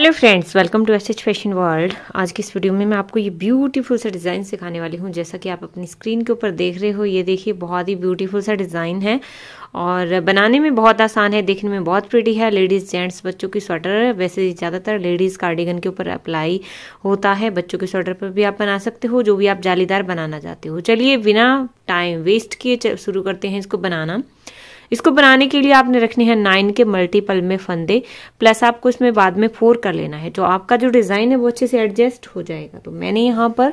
hello friends welcome to S H fashion world आज की इस वीडियो में मैं आपको ये ब्यूटीफुल सा डिज़ाइन सिखाने वाली हूँ जैसा कि आप अपनी स्क्रीन के ऊपर देख रहे हो ये देखिए बहुत ही ब्यूटीफुल सा डिज़ाइन है और बनाने में बहुत आसान है देखने में बहुत प्रिटी है लेडीज़ जेंट्स बच्चों की स्वेटर वैसे ज़्यादातर लेडीज़ कार्डिगन के ऊपर अप्लाई होता है बच्चों के स्वेटर पर भी आप बना सकते हो जो भी आप जालीदार बनाना चाहते हो चलिए बिना टाइम वेस्ट किए शुरू करते हैं इसको बनाना इसको बनाने के लिए आपने रखने हैं नाइन के मल्टीपल में फंदे प्लस आपको इसमें बाद में फोर कर लेना है तो आपका जो डिज़ाइन है वो अच्छे से एडजस्ट हो जाएगा तो मैंने यहाँ पर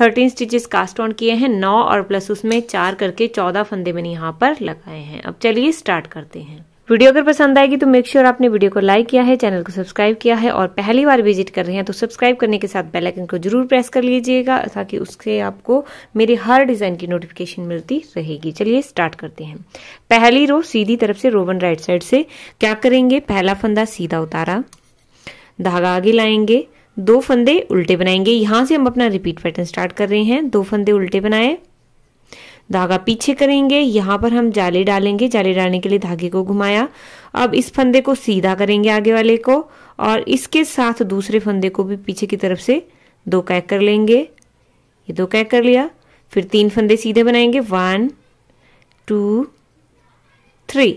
थर्टीन स्टिचेस कास्ट ऑन किए हैं नौ और प्लस उसमें चार करके चौदह फंदे मैंने यहाँ पर लगाए हैं अब चलिए स्टार्ट करते हैं वीडियो अगर पसंद आएगी तो मेक श्योर sure आपने वीडियो को लाइक किया है चैनल को सब्सक्राइब किया है और पहली बार विजिट कर रहे हैं तो सब्सक्राइब करने के साथ बेल आइकन को जरूर प्रेस कर लीजिएगा ताकि उससे आपको मेरे हर डिज़ाइन की नोटिफिकेशन मिलती रहेगी चलिए स्टार्ट करते हैं पहली रो सीधी तरफ से रोवन राइट साइड से क्या करेंगे पहला फंदा सीधा उतारा धागा आगे लाएंगे दो फंदे उल्टे बनाएंगे यहां से हम अपना रिपीट पैटर्न स्टार्ट कर रहे हैं दो फंदे उल्टे बनाए धागा पीछे करेंगे यहाँ पर हम जाली डालेंगे जाले डालने के लिए धागे को घुमाया अब इस फंदे को सीधा करेंगे आगे वाले को और इसके साथ दूसरे फंदे को भी पीछे की तरफ से दो कैक कर लेंगे ये दो कैक कर लिया फिर तीन फंदे सीधे बनाएंगे वन टू थ्री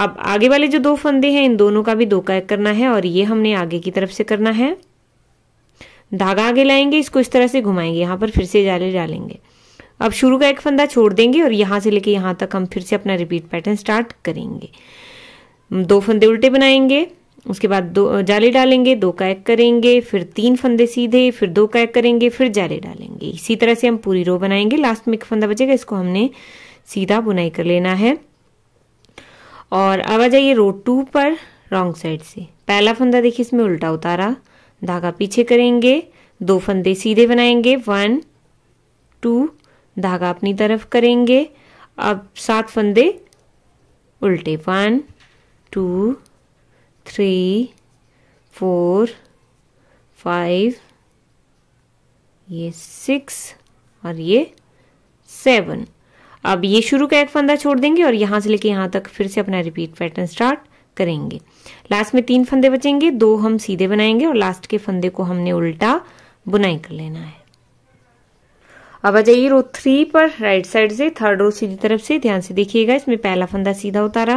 अब आगे वाले जो दो फंदे हैं इन दोनों का भी दो कैक करना है और ये हमने आगे की तरफ से करना है धागा आगे लाएंगे इसको इस तरह से घुमाएंगे यहाँ पर फिर से जाले डालेंगे अब शुरू का एक फंदा छोड़ देंगे और यहां से लेके यहां तक हम फिर से अपना रिपीट पैटर्न स्टार्ट करेंगे दो फंदे उल्टे बनाएंगे उसके बाद दो जाले डालेंगे दो का एक करेंगे फिर तीन फंदे सीधे फिर दो का एक करेंगे फिर जाले डालेंगे इसी तरह से हम पूरी रो बनाएंगे लास्ट में एक फंदा बचेगा इसको हमने सीधा बुनाई कर लेना है और अब आ जाइए रो टू पर रॉन्ग साइड से पहला फंदा देखिए इसमें उल्टा उतारा धागा पीछे करेंगे दो फंदे सीधे बनाएंगे वन टू धागा अपनी तरफ करेंगे अब सात फंदे उल्टे one two three four five ये सिक्स और ये सेवन अब ये शुरू का एक फंदा छोड़ देंगे और यहाँ से लेके यहाँ तक फिर से अपना रिपीट पैटर्न स्टार्ट करेंगे लास्ट में तीन फंदे बचेंगे दो हम सीधे बनाएंगे और लास्ट के फंदे को हमने उल्टा बुनाई कर लेना है अब आ जाइए रो थ्री पर राइट साइड से थर्ड रो सीधी तरफ से ध्यान से देखिएगा इसमें पहला फंदा सीधा उतारा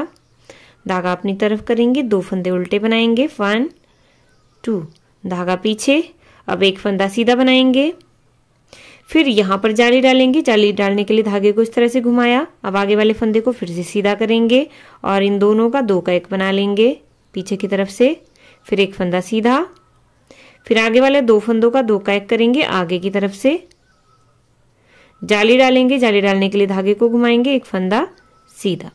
धागा अपनी तरफ करेंगे दो फंदे उल्टे बनाएंगे वन टू धागा पीछे अब एक फंदा सीधा बनाएंगे फिर यहां पर जाली डालेंगे जाली डालने के लिए धागे को इस तरह से घुमाया अब आगे वाले फंदे को फिर से सीधा करेंगे और इन दोनों का दो का एक बना लेंगे पीछे की तरफ से फिर एक फंदा सीधा फिर आगे वाले दो फंदों का दो का एक करेंगे आगे की तरफ से जाली डालेंगे जाली डालने के लिए धागे को घुमाएंगे एक फंदा सीधा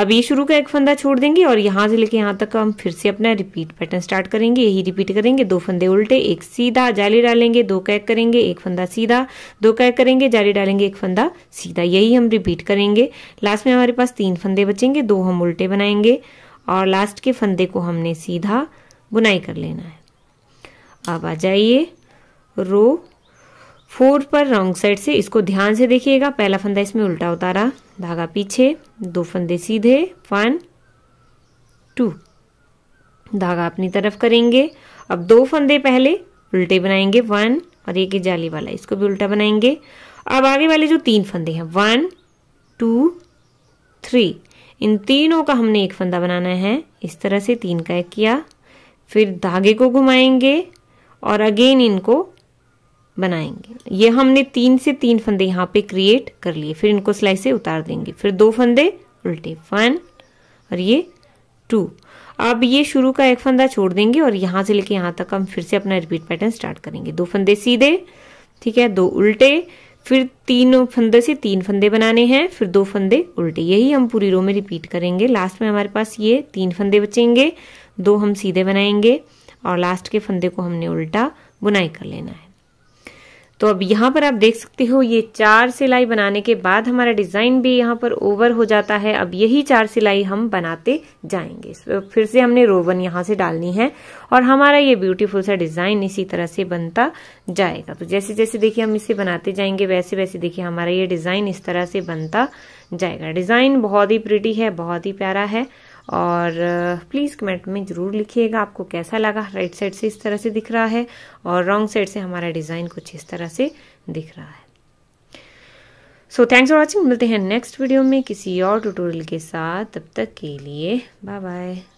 अब ये शुरू का एक फंदा छोड़ देंगे और यहाँ से लेके यहाँ तक हम फिर से अपना रिपीट पैटर्न स्टार्ट करेंगे यही रिपीट करेंगे दो फंदे उल्टे एक सीधा जाली डालेंगे दो कैक करेंगे एक फंदा सीधा दो कैक करेंगे जाली डालेंगे एक फंदा सीधा यही हम रिपीट करेंगे लास्ट में हमारे पास तीन फंदे बचेंगे दो हम उल्टे बनाएंगे और लास्ट के फंदे को हमने सीधा बुनाई कर लेना है अब आ जाइए रो फोर पर रॉन्ग साइड से इसको ध्यान से देखिएगा पहला फंदा इसमें उल्टा उतारा धागा पीछे दो फंदे सीधे वन टू धागा अपनी तरफ करेंगे अब दो फंदे पहले उल्टे बनाएंगे वन और एक जाली वाला इसको भी उल्टा बनाएंगे अब आगे वाले जो तीन फंदे हैं वन टू थ्री इन तीनों का हमने एक फंदा बनाना है इस तरह से तीन का एक किया फिर धागे को घुमाएंगे और अगेन इनको बनाएंगे ये हमने तीन से तीन फंदे यहाँ पे क्रिएट कर लिए फिर इनको सिलाई से उतार देंगे फिर दो फंदे उल्टे वन और ये टू अब ये शुरू का एक फंदा छोड़ देंगे और यहां से लेके यहां तक हम फिर से अपना रिपीट पैटर्न स्टार्ट करेंगे दो फंदे सीधे ठीक है दो उल्टे फिर तीन फंदे से तीन फंदे बनाने हैं फिर दो फंदे उल्टे यही हम पूरी रो में रिपीट करेंगे लास्ट में हमारे पास ये तीन फंदे बचेंगे दो हम सीधे बनाएंगे और लास्ट के फंदे को हमने उल्टा बुनाई कर लेना है तो अब यहाँ पर आप देख सकते हो ये चार सिलाई बनाने के बाद हमारा डिज़ाइन भी यहाँ पर ओवर हो जाता है अब यही चार सिलाई हम बनाते जाएंगे फिर से हमने रोवन यहाँ से डालनी है और हमारा ये ब्यूटीफुल सा डिज़ाइन इसी तरह से बनता जाएगा तो जैसे जैसे देखिए हम इसे बनाते जाएंगे वैसे वैसे देखिए हमारा ये डिज़ाइन इस तरह से बनता जाएगा डिज़ाइन बहुत ही प्रिटी है बहुत ही प्यारा है और प्लीज़ कमेंट में ज़रूर लिखिएगा आपको कैसा लगा राइट साइड से इस तरह से दिख रहा है और रॉन्ग साइड से हमारा डिज़ाइन कुछ इस तरह से दिख रहा है सो थैंक्स फॉर वॉचिंग मिलते हैं नेक्स्ट वीडियो में किसी और ट्यूटोरियल के साथ तब तक के लिए बाय बाय